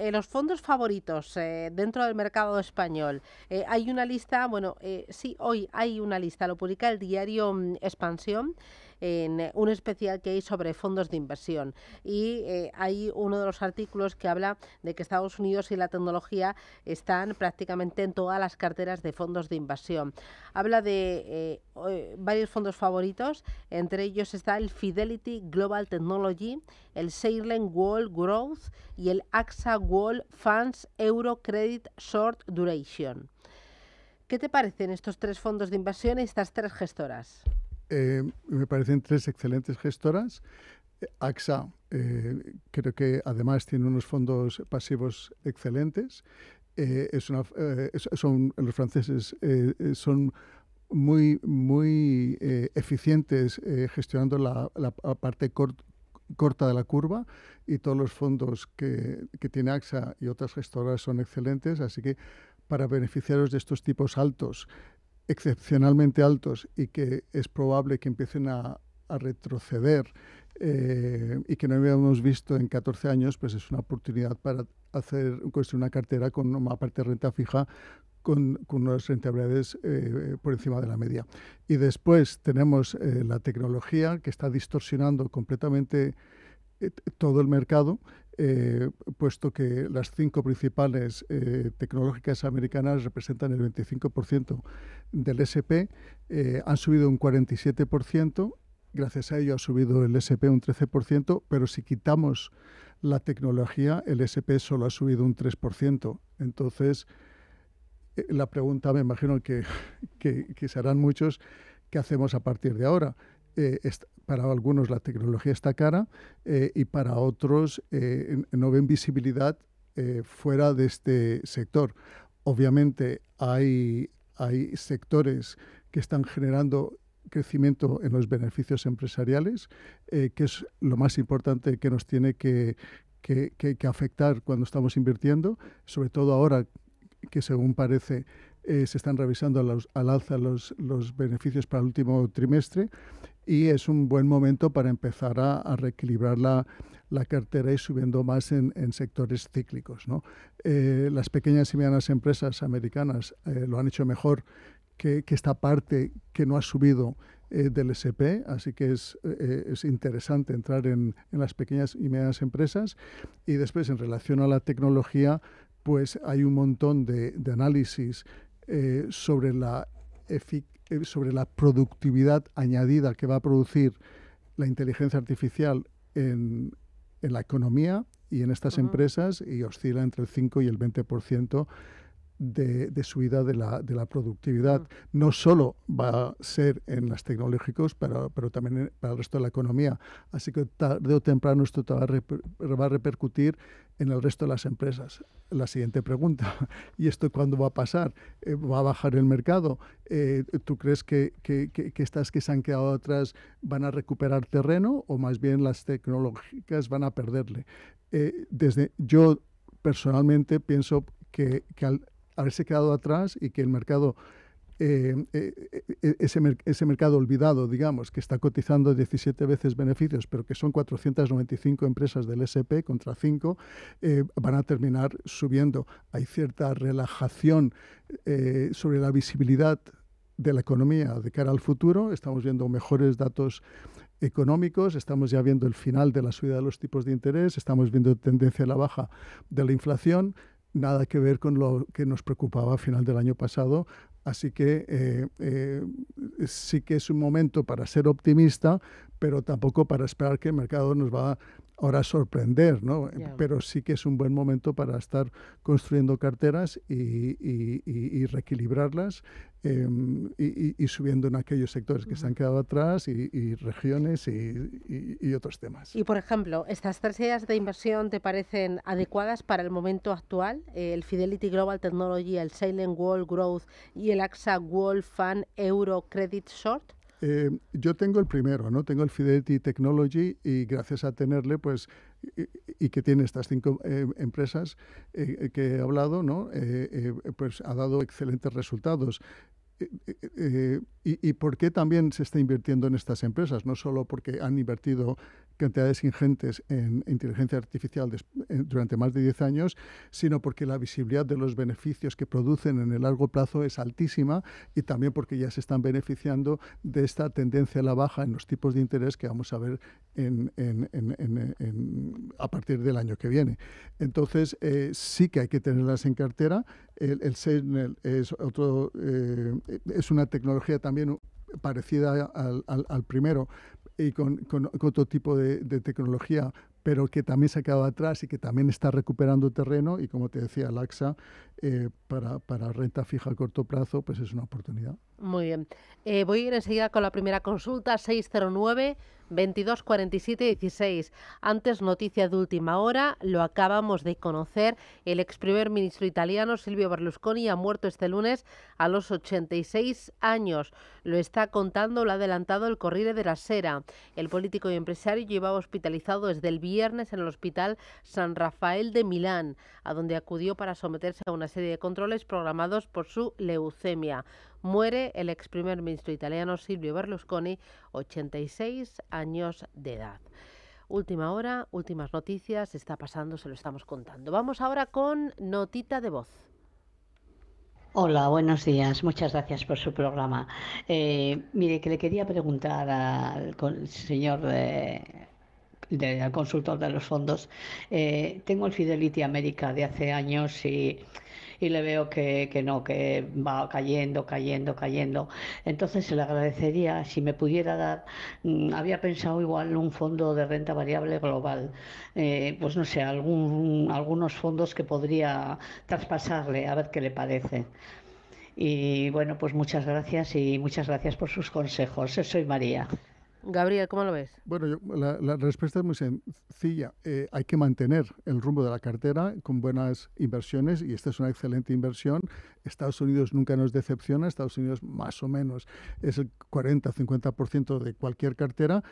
Eh, los fondos favoritos eh, dentro del mercado español. Eh, hay una lista, bueno, sí, hoy hay una lista, lo publica el diario mm, Expansión en un especial que hay sobre fondos de inversión. Y eh, hay uno de los artículos que habla de que Estados Unidos y la tecnología están prácticamente en todas las carteras de fondos de inversión. Habla de eh, varios fondos favoritos, entre ellos está el Fidelity Global Technology, el Salem Wall Growth y el AXA World Funds Euro Credit Short Duration. ¿Qué te parecen estos tres fondos de inversión y estas tres gestoras? Eh, me parecen tres excelentes gestoras. AXA eh, creo que además tiene unos fondos pasivos excelentes. Eh, son, los franceses son muy, muy eficientes gestionando la, parte corta de la curva y todos los fondos que, que, tiene AXA y otras gestoras son excelentes, así que para beneficiaros de estos tipos altos excepcionalmente altos y que es probable que empiecen a, retroceder eh, y que no habíamos visto en 14 años, pues es una oportunidad para hacer construir una cartera con una parte de renta fija con, con unas rentabilidades eh, por encima de la media. Y después tenemos eh, la tecnología que está distorsionando completamente todo el mercado eh, puesto que las cinco principales eh, tecnológicas americanas representan el 25% del SP, eh, han subido un 47%, gracias a ello ha subido el SP un 13%, pero si quitamos la tecnología, el SP solo ha subido un 3%. Entonces, la pregunta me imagino que, que, se harán muchos, ¿qué hacemos a partir de ahora? para algunos la tecnología está cara eh, y para otros eh, no ven visibilidad eh, fuera de este sector. Obviamente hay, hay sectores que están generando crecimiento en los beneficios empresariales, que es lo más importante que nos tiene que afectar cuando estamos invirtiendo, sobre todo ahora que según parece eh, se están revisando al alza los, beneficios para el último trimestre y es un buen momento para empezar a, reequilibrar la, cartera y subiendo más en, sectores cíclicos. Eh, las pequeñas y medianas empresas americanas eh, lo han hecho mejor que, que esta parte que no ha subido del SP, así que es, interesante entrar en, las pequeñas y medianas empresas. Y después, en relación a la tecnología, pues hay un montón de, de análisis eh, sobre, la eh, sobre la productividad añadida que va a producir la inteligencia artificial en, en la economía y en estas empresas y oscila entre el 5 y el 20% de, subida de la, productividad. No solo va a ser en las tecnológicas pero, pero también para el resto de la economía. Así que tarde o temprano esto va a, repercutir en el resto de las empresas. La siguiente pregunta, ¿y esto cuándo va a pasar? Eh, ¿Va a bajar el mercado? Eh, ¿Tú crees que, que, que, estas que se han quedado atrás van a recuperar terreno o más bien las tecnológicas van a perderle? Eh, desde yo personalmente pienso que, al haberse quedado atrás y que el mercado eh, eh, eh, ese, ese, mercado olvidado, digamos, que está cotizando 17 veces beneficios, pero que son 495 empresas del SP contra 5, van a terminar subiendo. Hay cierta relajación sobre la visibilidad de la economía de cara al futuro. Estamos viendo mejores datos económicos, estamos ya viendo el final de la subida de los tipos de interés, estamos viendo tendencia a la baja de la inflación nada que ver con lo que nos preocupaba a final del año pasado. Así que eh, eh, sí que es un momento para ser optimista, pero tampoco para esperar que el mercado nos va a ahora sorprender, ¿no? Eh, pero sí que es un buen momento para estar construyendo carteras y, reequilibrarlas em, y, subiendo en aquellos sectores que se han quedado atrás y, regiones y, otros temas. Y por ejemplo, ¿estas tres ideas de inversión te parecen adecuadas para el momento actual? Eh, el Fidelity Global Technology, el Silent Wall Growth y el AXA World Fund Euro Credit Short. Eh, yo tengo el primero, ¿no? Tengo el Fidelity Technology y gracias a tenerle, pues, y, que tiene estas cinco eh, empresas eh, que he hablado, ¿no? pues ha dado excelentes resultados. Eh, eh, eh, y, por qué también se está invirtiendo en estas empresas? No solo porque han invertido cantidades ingentes en inteligencia artificial durante más de 10 años, sino porque la visibilidad de los beneficios que producen en el largo plazo es altísima y también porque ya se están beneficiando de esta tendencia a la baja en los tipos de interés que vamos a ver a partir del año que viene. Entonces, sí que hay que tenerlas en cartera el, el es, otro, eh, es una tecnología también parecida al, al, primero y con, con, otro tipo de, tecnología pero que también se ha quedado atrás y que también está recuperando terreno y como te decía Laxa, eh, para, para, renta fija a corto plazo, pues es una oportunidad. Muy bien. Eh, voy a ir enseguida con la primera consulta, 609. 22.47.16. Antes, noticia de última hora, lo acabamos de conocer. El ex primer ministro italiano Silvio Berlusconi ha muerto este lunes a los 86 años. Lo está contando, lo ha adelantado el Corriere de la Sera. El político y empresario llevaba hospitalizado desde el viernes en el Hospital San Rafael de Milán, a donde acudió para someterse a una serie de controles programados por su leucemia muere el ex primer ministro italiano Silvio Berlusconi, 86 años de edad. Última hora, últimas noticias, está pasando, se lo estamos contando. Vamos ahora con notita de voz. Hola, buenos días. Muchas gracias por su programa. Eh, mire, que le quería preguntar al señor eh, al consultor de los fondos. Eh, tengo el Fidelity América de hace años y y le veo que, que no, que va cayendo, cayendo, cayendo. Entonces le agradecería si me pudiera dar, mm, había pensado igual un fondo de renta variable global, eh, pues no sé, algún, algunos fondos que podría traspasarle, a ver qué le parece. Y bueno, pues muchas gracias y muchas gracias por sus consejos. Soy María. Gabriel, ¿cómo lo ves? Bueno, la, respuesta es muy sencilla. Eh, hay que mantener el rumbo de la cartera con buenas inversiones y esta es una excelente inversión. Estados Unidos nunca nos decepciona. Estados Unidos más o menos es el 40-50% de cualquier cartera.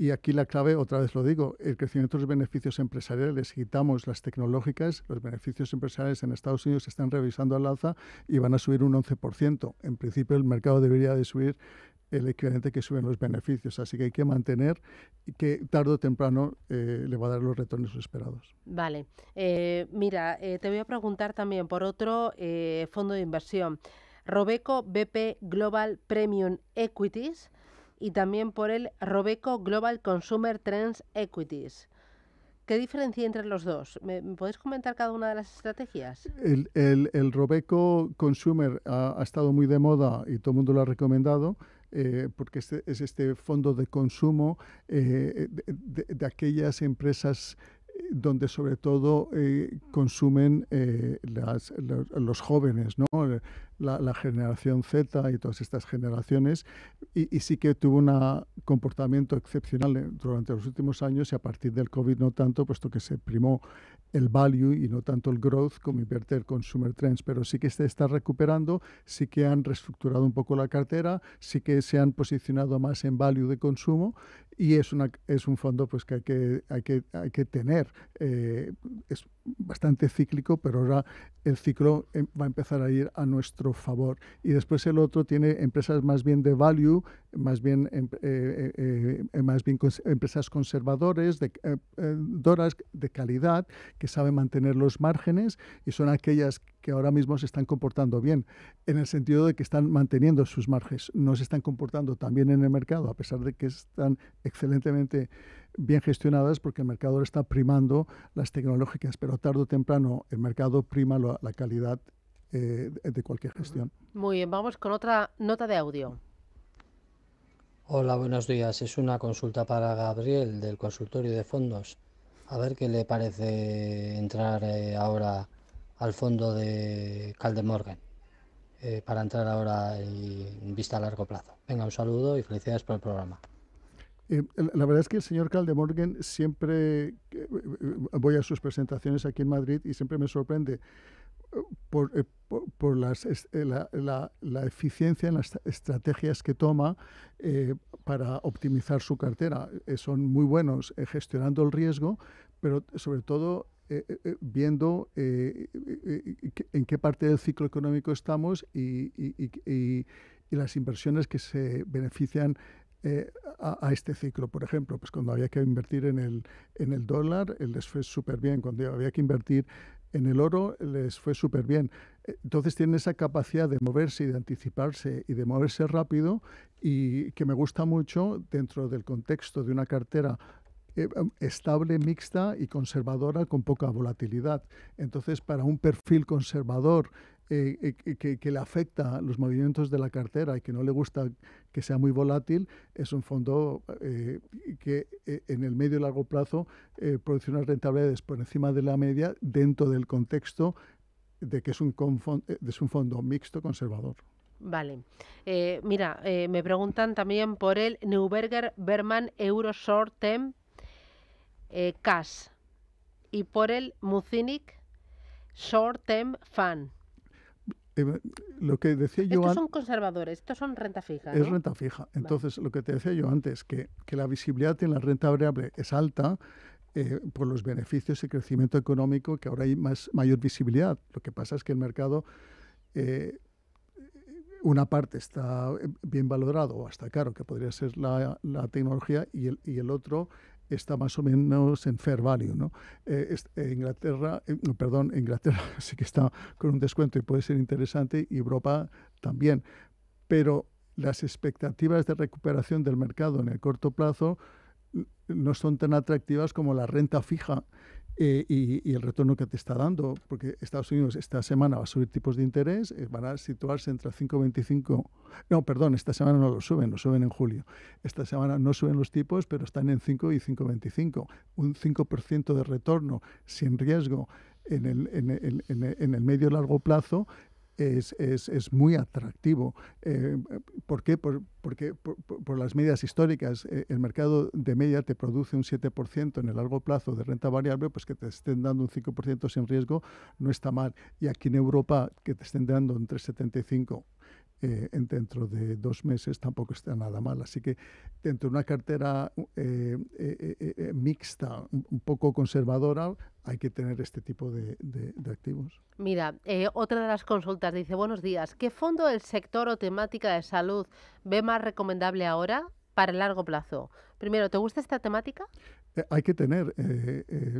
Y aquí la clave, otra vez lo digo, el crecimiento de los beneficios empresariales, quitamos las tecnológicas, los beneficios empresariales en Estados Unidos se están revisando al alza y van a subir un 11%. En principio el mercado debería de subir el equivalente que suben los beneficios. Así que hay que mantener que tarde o temprano eh, le va a dar los retornos esperados. Vale. Eh, mira, eh, te voy a preguntar también por otro fondo de inversión. Robeco BP Global Premium Equities y también por el Robeco Global Consumer Trends Equities. ¿Qué diferencia entre los dos? ¿Me, podéis comentar cada una de las estrategias? El, Robeco Consumer ha, estado muy de moda y todo el mundo lo ha recomendado. Eh, porque este, es este fondo de consumo eh, de, aquellas empresas eh, donde sobre todo consumen los, los, jóvenes, ¿no? la, generación Z y todas estas generaciones, y, sí que tuvo un comportamiento excepcional eh, durante los últimos años y a partir del COVID no tanto, puesto que se primó el value y no tanto el growth como invertir consumer trends, pero sí que se está recuperando, sí que han reestructurado un poco la cartera, sí que se han posicionado más en value de consumo y es, una, es un fondo pues, que hay que, hay que, hay que tener. Eh, es bastante cíclico, pero ahora el ciclo eh, va a empezar a ir a nuestro favor. Y después el otro tiene empresas más bien de value, más bien, em, eh, eh, eh, más bien empresas conservadoras de, de calidad, que saben mantener los márgenes y son aquellas que ahora mismo se están comportando bien, en el sentido de que están manteniendo sus márgenes, no se están comportando tan bien en el mercado, a pesar de que están excelentemente bien gestionadas porque el mercado está primando las tecnológicas, pero tarde o temprano el mercado prima la calidad eh, de cualquier gestión. Muy bien, vamos con otra nota de audio. Hola, buenos días. Es una consulta para Gabriel del consultorio de fondos. A ver qué le parece entrar eh, ahora al fondo de Calde Morgan eh, para entrar ahora en vista a largo plazo. Venga, un saludo y felicidades por el programa. la verdad es que el señor Caldemorgen siempre voy a sus presentaciones aquí en Madrid y siempre me sorprende por, eh, por, las, eh, la, la, eficiencia en las estrategias que toma eh, para optimizar su cartera. son muy buenos gestionando el riesgo, pero sobre todo viendo en qué parte del ciclo económico estamos y, y, y, las inversiones que se benefician a, este ciclo. Por ejemplo, pues cuando había que invertir en el, en el dólar, el les fue súper bien. Cuando había que invertir en el oro les fue súper bien. Entonces tienen esa capacidad de moverse y de anticiparse y de moverse rápido y que me gusta mucho dentro del contexto de una cartera eh, estable, mixta y conservadora con poca volatilidad. Entonces, para un perfil conservador eh, eh, que, le afecta los movimientos de la cartera y que no le gusta que sea muy volátil, es un fondo eh, que en el medio y largo plazo produce unas rentabilidades por encima de la media dentro del contexto de que es un, es un fondo mixto conservador. Vale. mira, me preguntan también por el Neuberger Berman Euro Short Cash y por el Mucinic Short Term Fan lo que decía yo Estos son conservadores, estos son renta fija. Es renta fija. Entonces, lo que te decía yo antes, que, la visibilidad en la renta variable es alta, eh, por los beneficios y crecimiento económico, que ahora hay más, mayor visibilidad. Lo que pasa es que el mercado, eh, una parte está bien valorado o hasta caro, que podría ser la, la tecnología, y el, y el, otro está más o menos en fair value. ¿no? Eh, eh, Inglaterra, eh, perdón, Inglaterra sí que está con un descuento y puede ser interesante, y Europa también. Pero las expectativas de recuperación del mercado en el corto plazo no son tan atractivas como la renta fija eh, y, el retorno que te está dando, porque Estados Unidos esta semana va a subir tipos de interés, eh, van a situarse entre 5,25, no, perdón, esta semana no lo suben, lo suben en julio. Esta semana no suben los tipos, pero están en 5 y 5,25, un 5% de retorno sin riesgo en el, en, el, en, en el medio largo plazo es, es, muy atractivo. Eh, ¿Por qué? porque por, las medias históricas, eh, el mercado de media te produce un 7% en el largo plazo de renta variable, pues que te estén dando un 5% sin riesgo no está mal. Y aquí en Europa, que te estén dando un 3,75%. Eh, dentro de dos meses tampoco está nada mal. Así que dentro de una cartera eh, eh, mixta, un poco conservadora, hay que tener este tipo de, activos. Mira, otra de las consultas dice, buenos días, ¿qué fondo del sector o temática de salud ve más recomendable ahora para el largo plazo? Primero, ¿te gusta esta temática? hay que tener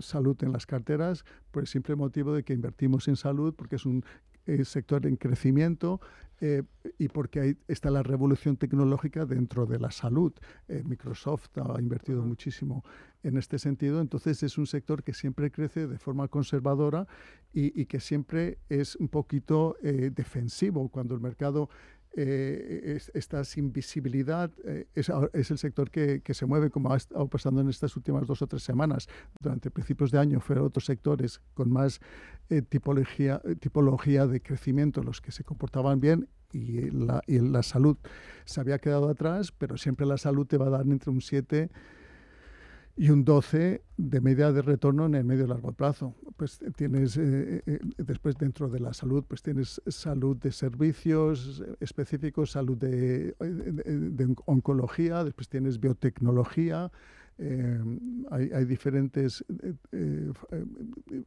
salud en las carteras por el simple motivo de que invertimos en salud porque es un eh, sector en crecimiento eh, y porque ahí está la revolución tecnológica dentro de la salud. Eh, Microsoft ha invertido muchísimo en este sentido, entonces es un sector que siempre crece de forma conservadora y, y que siempre es un poquito defensivo. Cuando el mercado eh, es, eh, es, el sector que, se mueve, como ha estado pasando en estas últimas dos o tres semanas. Durante principios de año fueron otros sectores con más eh, tipología, tipología de crecimiento los que se comportaban bien y la, y la salud se había quedado atrás, pero siempre la salud te va a dar entre un 7 y y un 12 de media de retorno en el medio y largo plazo. Pues eh, tienes, eh, eh, después dentro de la salud, pues tienes salud de servicios específicos, salud de, oncología, después tienes biotecnología, hay, hay, diferentes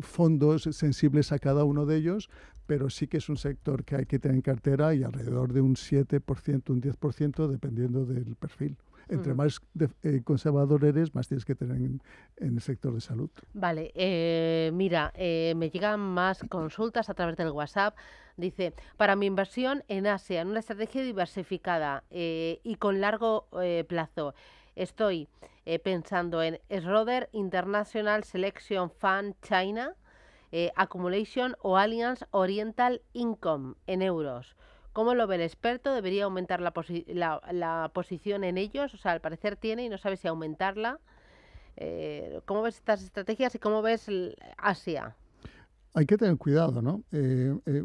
fondos sensibles a cada uno de ellos, pero sí que es un sector que hay que tener en cartera y alrededor de un 7%, un 10%, dependiendo del perfil. Entre más eh, conservador eres, más tienes que tener en, el sector de salud. Vale, eh, mira, eh, me llegan más consultas a través del WhatsApp. Dice, para mi inversión en Asia, en una estrategia diversificada y con largo plazo, estoy pensando en Schroeder International Selection Fund China, Accumulation o Alliance Oriental Income en euros. ¿Cómo lo ve el experto? ¿Debería aumentar la, la, posición en ellos? O sea, al parecer tiene y no sabe si aumentarla. Eh, ¿Cómo ves estas estrategias y cómo ves Asia? Hay que tener cuidado, ¿no? Eh, eh,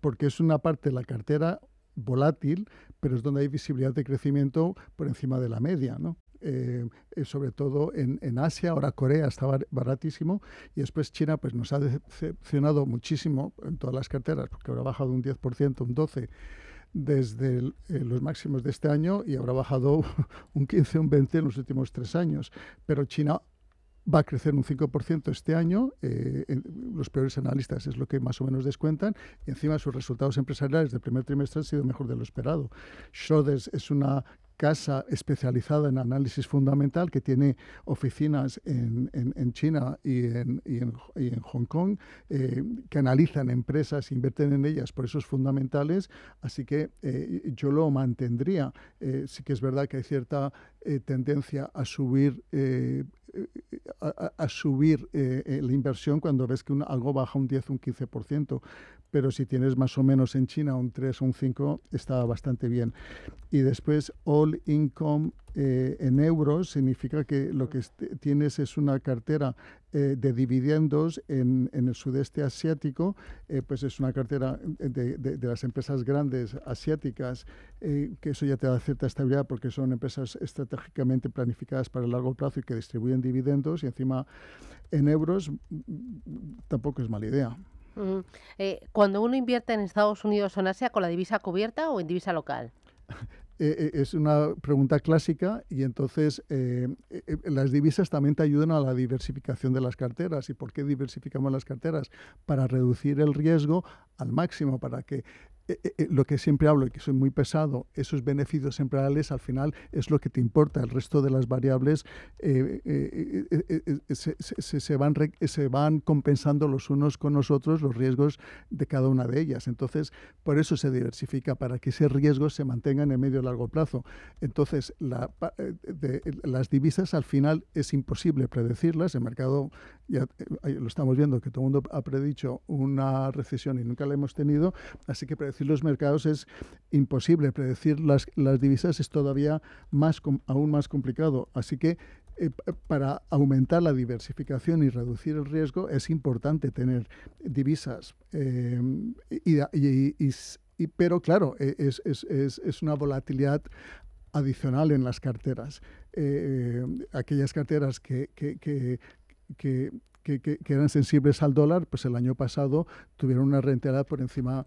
porque es una parte de la cartera volátil, pero es donde hay visibilidad de crecimiento por encima de la media, ¿no? Eh, sobre todo en, en, Asia, ahora Corea está baratísimo, y después China pues nos ha decepcionado muchísimo en todas las carteras, porque habrá ha bajado un 10%, un 12% desde eh, los máximos de este año y habrá bajado un 15, un 20 en los últimos tres años. Pero China va a crecer un 5% este año, eh, los peores analistas es lo que más o menos descuentan, y encima sus resultados empresariales del primer trimestre han sido mejor de lo esperado. sodes es una casa especializada en análisis fundamental que tiene oficinas en, en, China y en, Hong Kong, eh, que analizan empresas, invierten en ellas por esos fundamentales, así que eh, yo lo mantendría. Eh, sí que es verdad que hay cierta tendencia a subir a, subir eh, eh, la inversión cuando ves que algo baja un 10, un 15%, pero si tienes más o menos en China un 3 un 5, está bastante bien. Y después, All Income eh, en euros significa que lo que tienes es una cartera eh, de dividendos en, el sudeste asiático, eh, pues es una cartera de, las empresas grandes asiáticas, que eso ya te da cierta estabilidad porque son empresas estratégicamente planificadas para el largo plazo y que distribuyen dividendos y encima en euros mm, mm, tampoco es mala idea. cuando uno invierte en Estados Unidos o en Asia, ¿con la divisa cubierta o en divisa local? Eh, eh, es una pregunta clásica y entonces eh, las divisas también te ayudan a la diversificación de las carteras. ¿Y por qué diversificamos las carteras? Para reducir el riesgo al máximo, para que eh, eh, eh, lo que siempre hablo y que soy muy pesado, esos beneficios temporales al final es lo que te importa. El resto de las variables se, van se van compensando los unos con los otros los riesgos de cada una de ellas. Entonces, por eso se diversifica, para que ese riesgo se mantenga en medio y largo plazo. Entonces, las divisas al final es imposible predecirlas. El mercado, ya lo estamos viendo, que todo el mundo ha predicho una recesión y nunca la hemos tenido, así que predecir los mercados es imposible, predecir las, divisas es todavía más, aún más complicado. Así que eh, para aumentar la diversificación y reducir el riesgo es importante tener divisas. Eh, y, pero claro, e, es, una volatilidad adicional en las carteras. Eh, aquellas carteras que, que, eran sensibles al dólar, pues el año pasado tuvieron una rentabilidad por encima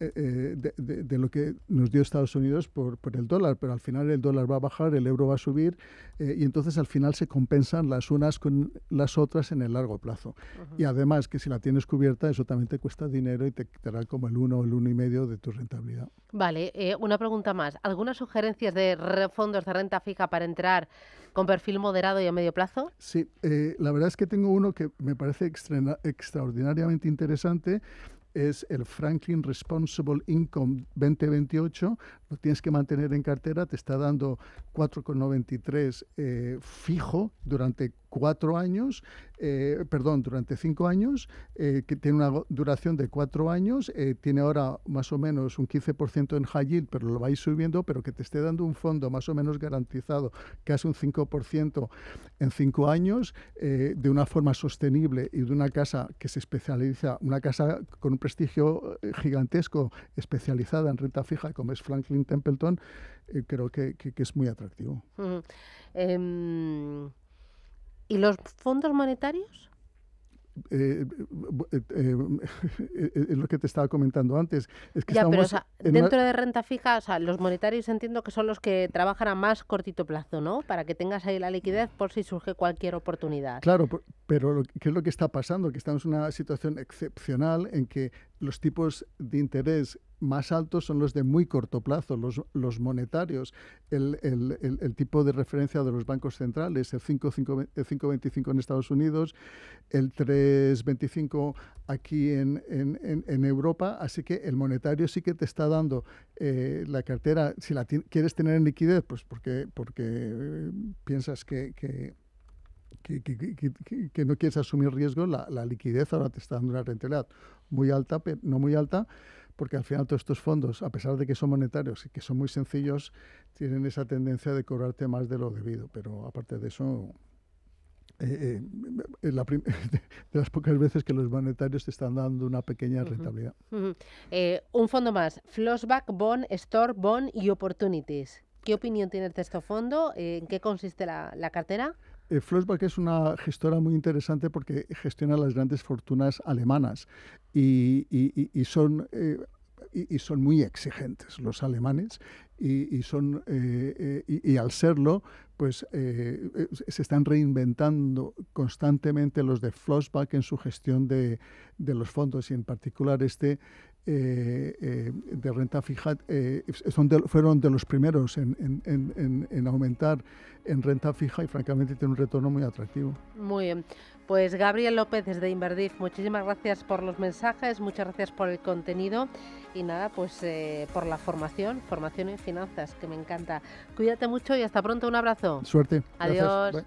eh, eh, de, lo que nos dio Estados Unidos por, por, el dólar, pero al final el dólar va a bajar, el euro va a subir eh, y entonces al final se compensan las unas con las otras en el largo plazo. Y además que si la tienes cubierta, eso también te cuesta dinero y te quitará como el 1 o el uno y medio de tu rentabilidad. Vale, una pregunta más. ¿Algunas sugerencias de fondos de renta fija para entrar con perfil moderado y a medio plazo? Sí, la verdad es que tengo uno que me parece extraordinariamente interesante es el Franklin Responsible Income 2028, lo tienes que mantener en cartera, te está dando 4,93 eh, fijo durante cuatro años, eh, perdón, durante cinco años, eh, que tiene una duración de cuatro años, eh, tiene ahora más o menos un 15% en high yield, pero lo vais subiendo, pero que te esté dando un fondo más o menos garantizado, casi un 5% en cinco años, de una forma sostenible y de una casa que se especializa, una casa con un prestigio gigantesco, especializada en renta fija, como es Franklin Templeton, creo que, es muy atractivo. ¿Y los fondos monetarios? Eh, eh, eh, es lo que te estaba comentando antes. Es que dentro de renta fija, o los monetarios entiendo que son los que trabajan a más cortito plazo, ¿no? Para que tengas ahí la liquidez por si surge cualquier oportunidad. Claro, pero ¿qué es lo que está pasando? Que estamos en una situación excepcional en que los tipos de interés más altos son los de muy corto plazo, los, monetarios, el, tipo de referencia de los bancos centrales, el 5,25 en Estados Unidos, el 3,25 aquí en, Europa. Así que el monetario sí que te está dando eh, la cartera. Si la quieres tener en liquidez, pues porque, porque piensas que, que no quieres asumir riesgo, la, la, liquidez ahora te está dando una rentabilidad muy alta, pero no muy alta, porque al final todos estos fondos, a pesar de que son monetarios y que son muy sencillos, tienen esa tendencia de cobrarte más de lo debido, pero aparte de eso... Eh, eh, es la de las pocas veces que los monetarios te están dando una pequeña rentabilidad. Eh, un fondo más, Flossback, Bond, Store, Bond y Opportunities. ¿Qué opinión tiene de este fondo? ¿En qué consiste la cartera? Eh, Flossback es una gestora muy interesante porque gestiona las grandes fortunas alemanas y, son... Eh, y, son muy exigentes los alemanes y, son eh, y, al serlo pues se están reinventando constantemente los de Flossback en su gestión de los fondos y en particular este eh, eh, de renta fija eh, son fueron de los primeros en, aumentar en renta fija y francamente tiene un retorno muy atractivo. Muy bien. Pues Gabriel López desde Inverdif, muchísimas gracias por los mensajes, muchas gracias por el contenido y nada, pues eh, por la formación, formación en finanzas, que me encanta. Cuídate mucho y hasta pronto, un abrazo. Suerte. Adiós.